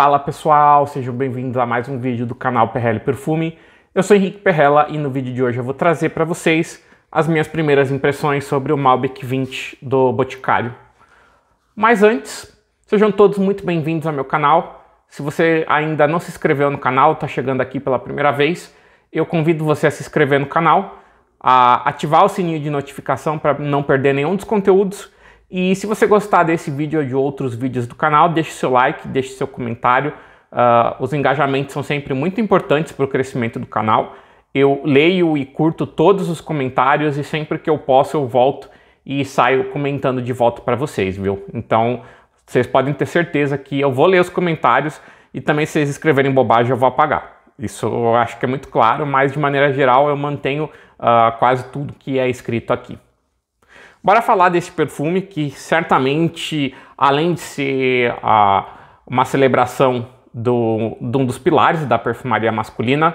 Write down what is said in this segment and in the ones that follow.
Fala pessoal, sejam bem-vindos a mais um vídeo do canal Perrella Perfume. Eu sou Henrique Perrella e no vídeo de hoje eu vou trazer para vocês as minhas primeiras impressões sobre o Malbec 20 do Boticário. Mas antes, sejam todos muito bem-vindos ao meu canal. Se você ainda não se inscreveu no canal, está chegando aqui pela primeira vez, eu convido você a se inscrever no canal, a ativar o sininho de notificação para não perder nenhum dos conteúdos e se você gostar desse vídeo ou de outros vídeos do canal, deixe seu like, deixe seu comentário. Uh, os engajamentos são sempre muito importantes para o crescimento do canal. Eu leio e curto todos os comentários e sempre que eu posso eu volto e saio comentando de volta para vocês, viu? Então vocês podem ter certeza que eu vou ler os comentários e também se vocês escreverem bobagem eu vou apagar. Isso eu acho que é muito claro, mas de maneira geral eu mantenho uh, quase tudo que é escrito aqui. Bora falar desse perfume que certamente, além de ser a ah, uma celebração do, de um dos pilares da perfumaria masculina,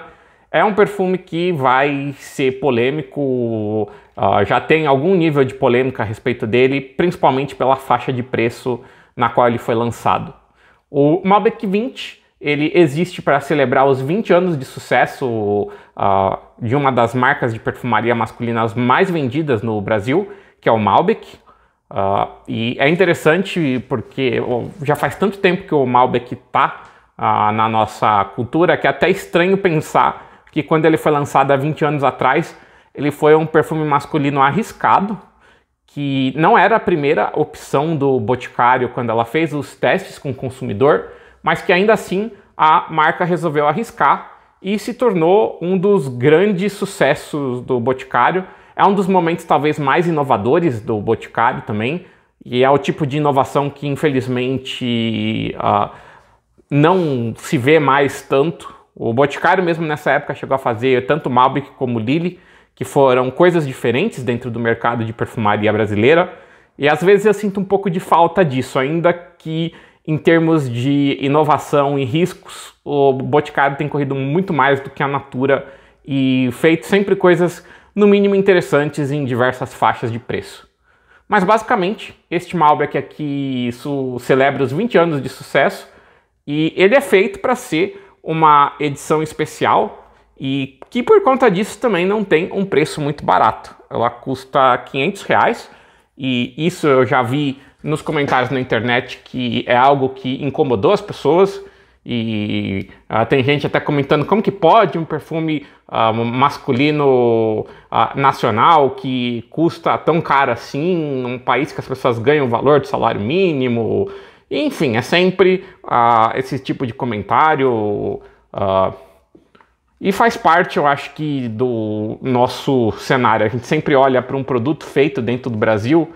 é um perfume que vai ser polêmico, ah, já tem algum nível de polêmica a respeito dele, principalmente pela faixa de preço na qual ele foi lançado. O Malbec 20 ele existe para celebrar os 20 anos de sucesso uh, de uma das marcas de perfumaria masculinas mais vendidas no Brasil que é o Malbec. Uh, e é interessante porque já faz tanto tempo que o Malbec está uh, ah, na nossa cultura que é até estranho pensar que quando ele foi lançado há 20 anos atrás, ele foi um perfume masculino arriscado, que não era a primeira opção do Boticário quando ela fez os testes com o consumidor, mas que ainda assim a marca resolveu arriscar e se tornou um dos grandes sucessos do Boticário é um dos momentos talvez mais inovadores do Boticário também, e é o tipo de inovação que infelizmente uh, não se vê mais tanto. O Boticário mesmo nessa época chegou a fazer tanto Malbec como Lili, que foram coisas diferentes dentro do mercado de perfumaria brasileira. E às vezes eu sinto um pouco de falta disso, ainda que em termos de inovação e riscos, o Boticário tem corrido muito mais do que a Natura e feito sempre coisas no mínimo interessantes em diversas faixas de preço. Mas basicamente, este Malbec aqui é celebra os 20 anos de sucesso e ele é feito para ser uma edição especial e que por conta disso também não tem um preço muito barato. Ela custa 500 reais e isso eu já vi nos comentários na internet que é algo que incomodou as pessoas e ah, tem gente até comentando como que pode um perfume ah, masculino ah, nacional que custa tão caro assim, num país que as pessoas ganham o valor do salário mínimo. Enfim, é sempre ah, esse tipo de comentário. Ah, e faz parte, eu acho que, do nosso cenário. A gente sempre olha para um produto feito dentro do Brasil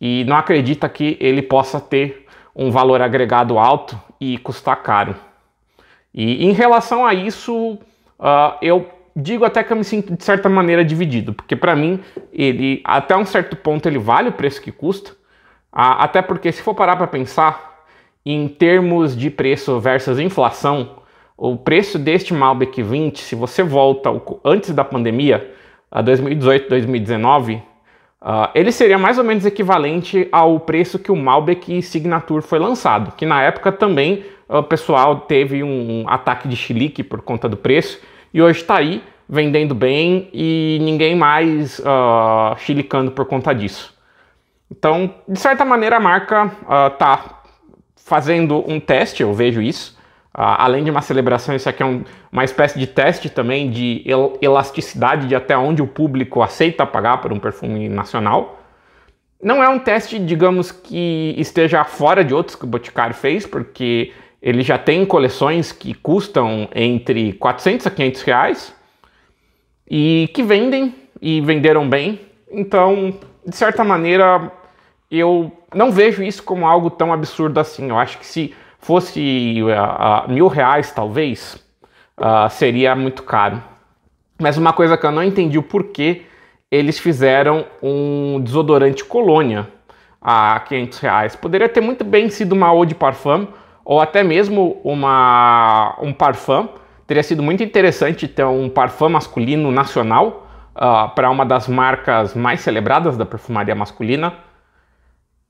e não acredita que ele possa ter um valor agregado alto e custar caro. E em relação a isso, uh, eu digo até que eu me sinto de certa maneira dividido, porque para mim ele até um certo ponto ele vale o preço que custa, até porque se for parar para pensar em termos de preço versus inflação, o preço deste Malbec 20, se você volta antes da pandemia, a 2018, 2019, Uh, ele seria mais ou menos equivalente ao preço que o Malbec Signature foi lançado, que na época também uh, o pessoal teve um ataque de chilique por conta do preço, e hoje está aí vendendo bem e ninguém mais uh, chilicando por conta disso. Então, de certa maneira, a marca está fazendo um teste, eu vejo isso, ah, além de uma celebração, isso aqui é um, uma espécie de teste também de el elasticidade de até onde o público aceita pagar por um perfume nacional. Não é um teste, digamos, que esteja fora de outros que o Boticário fez, porque ele já tem coleções que custam entre 400 a 500 reais e que vendem e venderam bem. Então, de certa maneira, eu não vejo isso como algo tão absurdo assim. Eu acho que se Fosse uh, mil reais, talvez, uh, seria muito caro. Mas uma coisa que eu não entendi o porquê, eles fizeram um desodorante colônia a 500 reais. Poderia ter muito bem sido uma eau de parfum ou até mesmo uma, um parfum. Teria sido muito interessante ter um parfum masculino nacional uh, ah, para uma das marcas mais celebradas da perfumaria masculina.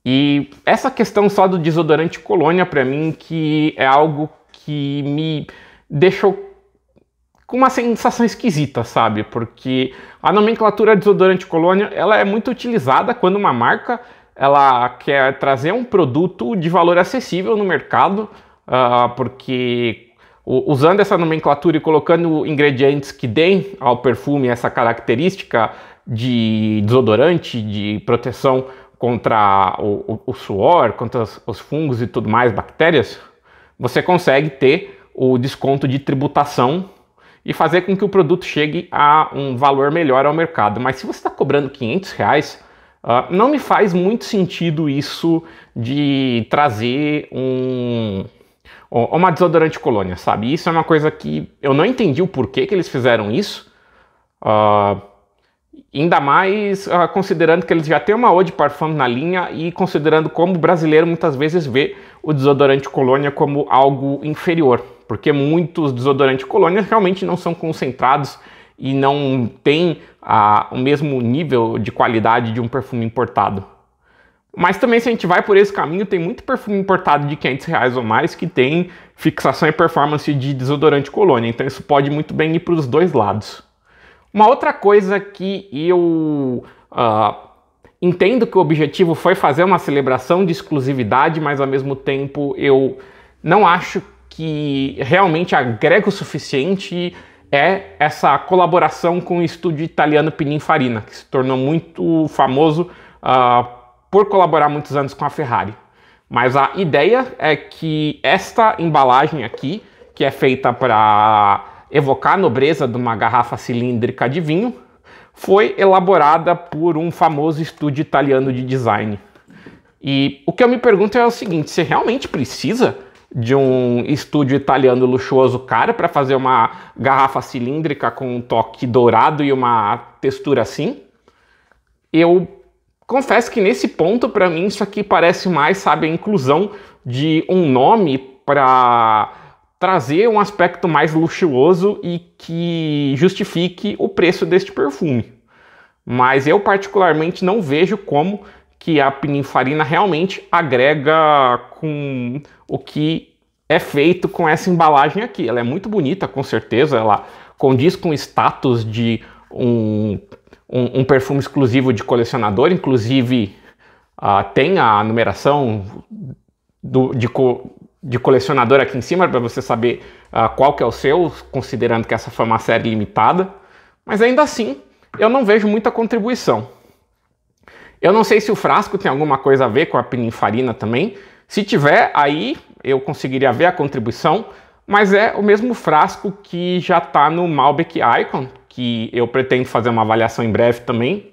E essa questão só do desodorante colônia, para mim, que é algo que me deixou com uma sensação esquisita, sabe? Porque a nomenclatura desodorante colônia, ela é muito utilizada quando uma marca ela quer trazer um produto de valor acessível no mercado, uh, porque usando essa nomenclatura e colocando ingredientes que deem ao perfume essa característica de desodorante, de proteção contra o, o, o suor, contra os, os fungos e tudo mais, bactérias, você consegue ter o desconto de tributação e fazer com que o produto chegue a um valor melhor ao mercado. Mas se você está cobrando 500 reais, uh, não me faz muito sentido isso de trazer um uma desodorante colônia, sabe? Isso é uma coisa que eu não entendi o porquê que eles fizeram isso. Uh, Ainda mais uh, considerando que eles já têm uma eau de parfum na linha e considerando como o brasileiro muitas vezes vê o desodorante colônia como algo inferior, porque muitos desodorantes colônias realmente não são concentrados e não têm ah, o mesmo nível de qualidade de um perfume importado. Mas também se a gente vai por esse caminho, tem muito perfume importado de 500 reais ou mais que tem fixação e performance de desodorante colônia, então isso pode muito bem ir para os dois lados. Uma outra coisa que eu uh, entendo que o objetivo foi fazer uma celebração de exclusividade, mas ao mesmo tempo eu não acho que realmente agrega o suficiente é essa colaboração com o estúdio italiano Pininfarina, que se tornou muito famoso uh, por colaborar muitos anos com a Ferrari. Mas a ideia é que esta embalagem aqui, que é feita para evocar a nobreza de uma garrafa cilíndrica de vinho, foi elaborada por um famoso estúdio italiano de design. E o que eu me pergunto é o seguinte: você realmente precisa de um estúdio italiano luxuoso caro para fazer uma garrafa cilíndrica com um toque dourado e uma textura assim? Eu confesso que nesse ponto, para mim, isso aqui parece mais, sabe, a inclusão de um nome para trazer um aspecto mais luxuoso e que justifique o preço deste perfume. Mas eu particularmente não vejo como que a pininfarina realmente agrega com o que é feito com essa embalagem aqui. Ela é muito bonita, com certeza, ela condiz com o status de um, um, um perfume exclusivo de colecionador, inclusive uh, tem a numeração do, de, de colecionador aqui em cima para você saber uh, qual que é o seu, considerando que essa foi uma série limitada. Mas ainda assim, eu não vejo muita contribuição. Eu não sei se o frasco tem alguma coisa a ver com a pininfarina também. Se tiver, aí eu conseguiria ver a contribuição, mas é o mesmo frasco que já está no Malbec Icon, que eu pretendo fazer uma avaliação em breve também.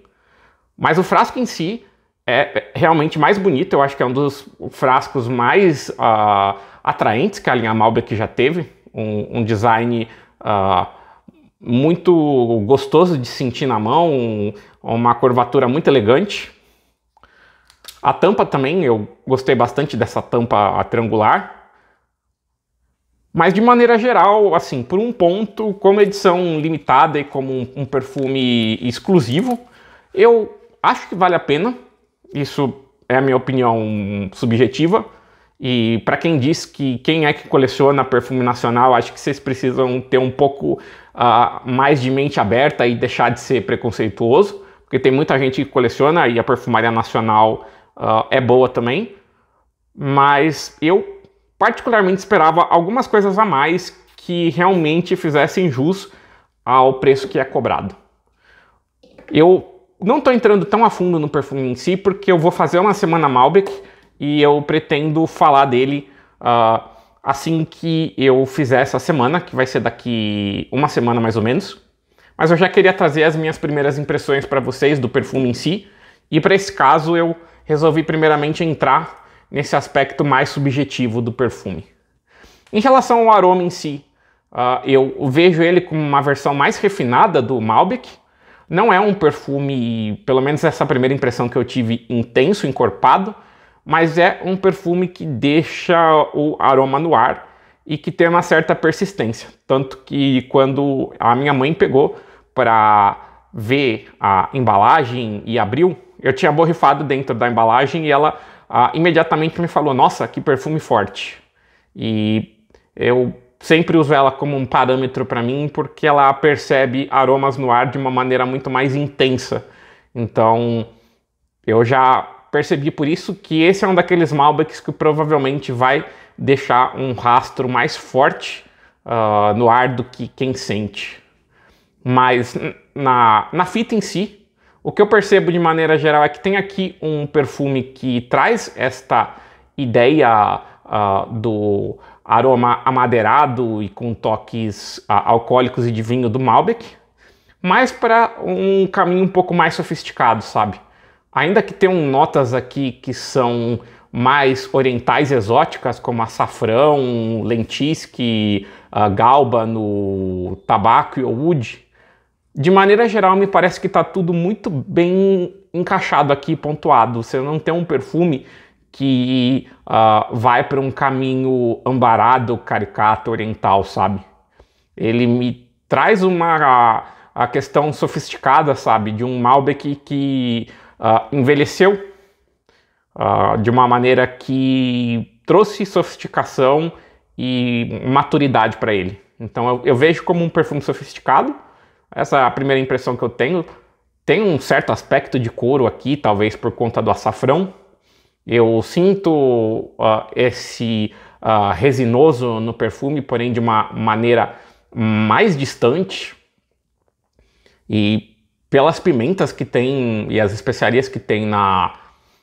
Mas o frasco em si é, é realmente mais bonito, eu acho que é um dos frascos mais uh, atraentes que a linha Malbec já teve, um, um design uh, muito gostoso de sentir na mão, um, uma curvatura muito elegante. A tampa também, eu gostei bastante dessa tampa triangular. Mas de maneira geral, assim, por um ponto, como edição limitada e como um, um perfume exclusivo, eu acho que vale a pena isso é a minha opinião subjetiva. E para quem diz que quem é que coleciona perfume nacional, acho que vocês precisam ter um pouco uh, mais de mente aberta e deixar de ser preconceituoso, porque tem muita gente que coleciona e a perfumaria nacional uh, é boa também. Mas eu particularmente esperava algumas coisas a mais que realmente fizessem jus ao preço que é cobrado. Eu não estou entrando tão a fundo no perfume em si, porque eu vou fazer uma semana Malbec e eu pretendo falar dele uh, assim que eu fizer essa semana, que vai ser daqui uma semana mais ou menos. Mas eu já queria trazer as minhas primeiras impressões para vocês do perfume em si. E para esse caso, eu resolvi primeiramente entrar nesse aspecto mais subjetivo do perfume. Em relação ao aroma em si, uh, eu vejo ele como uma versão mais refinada do Malbec, não é um perfume, pelo menos essa primeira impressão que eu tive, intenso, encorpado, mas é um perfume que deixa o aroma no ar e que tem uma certa persistência. Tanto que quando a minha mãe pegou para ver a embalagem e abriu, eu tinha borrifado dentro da embalagem e ela ah, imediatamente me falou: Nossa, que perfume forte! E eu sempre uso ela como um parâmetro para mim porque ela percebe aromas no ar de uma maneira muito mais intensa. Então, eu já percebi por isso que esse é um daqueles Malbecs que provavelmente vai deixar um rastro mais forte uh, no ar do que quem sente. Mas na, na fita em si, o que eu percebo de maneira geral é que tem aqui um perfume que traz esta ideia uh, do aroma amadeirado e com toques a, ah, alcoólicos e de vinho do Malbec, mas para um caminho um pouco mais sofisticado, sabe? Ainda que tenham notas aqui que são mais orientais exóticas, como açafrão, lentisque, ah, galba no tabaco e wood, de maneira geral me parece que está tudo muito bem encaixado aqui, pontuado. Você não tem um perfume que uh, vai para um caminho ambarado, caricato, oriental, sabe? Ele me traz uma a, a questão sofisticada, sabe? De um Malbec que uh, envelheceu uh, de uma maneira que trouxe sofisticação e maturidade para ele. Então eu, eu vejo como um perfume sofisticado. Essa é a primeira impressão que eu tenho. Tem um certo aspecto de couro aqui, talvez por conta do açafrão, eu sinto uh, esse uh, resinoso no perfume, porém de uma maneira mais distante. E pelas pimentas que tem e as especiarias que tem na,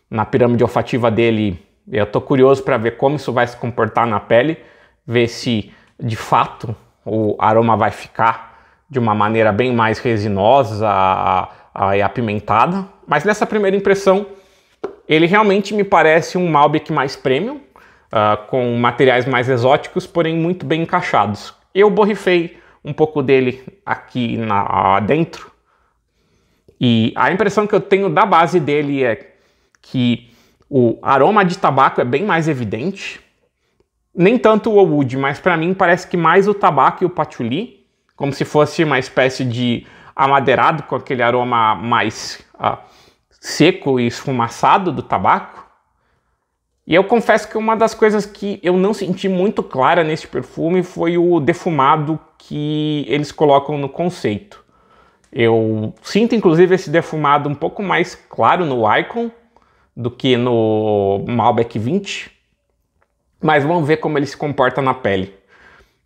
na pirâmide olfativa dele, eu tô curioso para ver como isso vai se comportar na pele, ver se de fato o aroma vai ficar de uma maneira bem mais resinosa e apimentada. Mas nessa primeira impressão, ele realmente me parece um Malbec mais premium, uh, com materiais mais exóticos, porém muito bem encaixados. Eu borrifei um pouco dele aqui na, dentro. E a impressão que eu tenho da base dele é que o aroma de tabaco é bem mais evidente. Nem tanto o wood, mas para mim parece que mais o tabaco e o patchouli, como se fosse uma espécie de amadeirado com aquele aroma mais uh, seco e esfumaçado do tabaco. E eu confesso que uma das coisas que eu não senti muito clara nesse perfume foi o defumado que eles colocam no conceito. Eu sinto inclusive esse defumado um pouco mais claro no Icon do que no Malbec 20, mas vamos ver como ele se comporta na pele.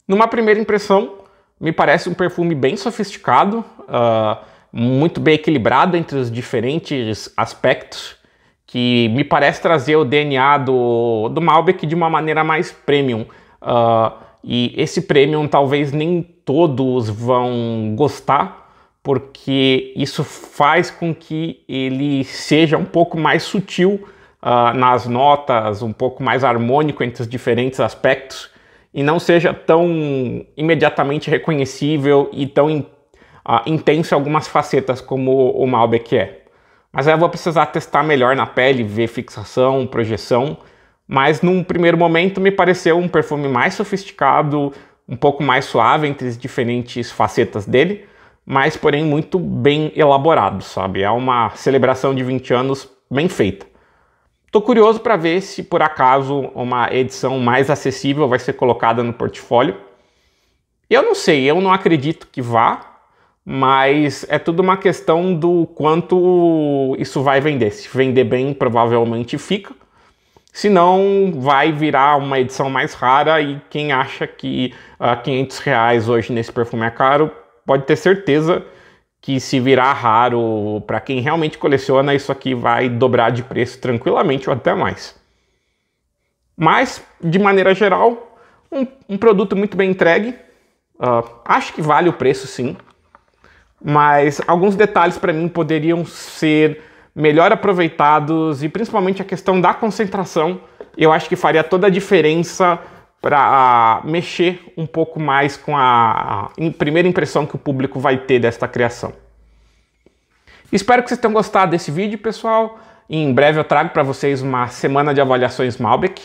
Numa primeira impressão, me parece um perfume bem sofisticado. Uh, muito bem equilibrado entre os diferentes aspectos, que me parece trazer o DNA do, do Malbec de uma maneira mais premium. Uh, e esse premium talvez nem todos vão gostar, porque isso faz com que ele seja um pouco mais sutil uh, nas notas, um pouco mais harmônico entre os diferentes aspectos, e não seja tão imediatamente reconhecível e tão uh, intenso em algumas facetas, como o Malbec é. Mas aí eu vou precisar testar melhor na pele, ver fixação, projeção. Mas num primeiro momento me pareceu um perfume mais sofisticado, um pouco mais suave entre as diferentes facetas dele, mas porém muito bem elaborado, sabe? É uma celebração de 20 anos bem feita. Tô curioso para ver se por acaso uma edição mais acessível vai ser colocada no portfólio. Eu não sei, eu não acredito que vá, mas é tudo uma questão do quanto isso vai vender. Se vender bem, provavelmente fica. Se não, vai virar uma edição mais rara e quem acha que uh, ah, 500 reais hoje nesse perfume é caro, pode ter certeza que se virar raro, para quem realmente coleciona, isso aqui vai dobrar de preço tranquilamente ou até mais. Mas, de maneira geral, um, um produto muito bem entregue. Uh, acho que vale o preço sim mas alguns detalhes para mim poderiam ser melhor aproveitados e principalmente a questão da concentração, eu acho que faria toda a diferença para ah, mexer um pouco mais com a, primeira impressão que o público vai ter desta criação. Espero que vocês tenham gostado desse vídeo, pessoal. Em breve eu trago para vocês uma semana de avaliações Malbec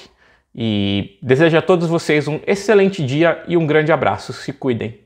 e desejo a todos vocês um excelente dia e um grande abraço. Se cuidem.